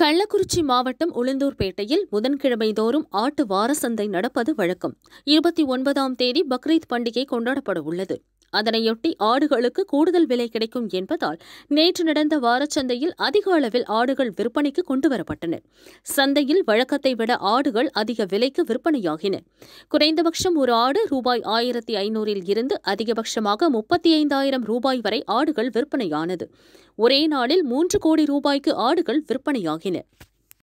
கள்ளக்குறிச்சி மாவட்டம் உளுந்தூர்பேட்டையில் புதன்கிழமை தோறும் ஆட்டு வாரசந்தை நடப்பது வழக்கம் இருபத்தி ஒன்பதாம் தேதி பக்ரீத் பண்டிகை கொண்டாடப்பட உள்ளது அதனையொட்டி ஆடுகளுக்கு கூடுதல் விலை கிடைக்கும் என்பதால் நேற்று நடந்த வாரச்சந்தையில் அதிக அளவில் ஆடுகள் விற்பனைக்கு கொண்டுவரப்பட்டன சந்தையில் வழக்கத்தை விட ஆடுகள் அதிக விலைக்கு விற்பனையாகின குறைந்தபட்சம் ஒரு ஆடு ரூபாய் ஆயிரத்தி ஐநூறில் இருந்து அதிகபட்சமாக முப்பத்தி ஐந்தாயிரம் ரூபாய் வரை ஆடுகள் விற்பனையானது ஒரே நாளில் மூன்று கோடி ரூபாய்க்கு ஆடுகள் விற்பனையாகின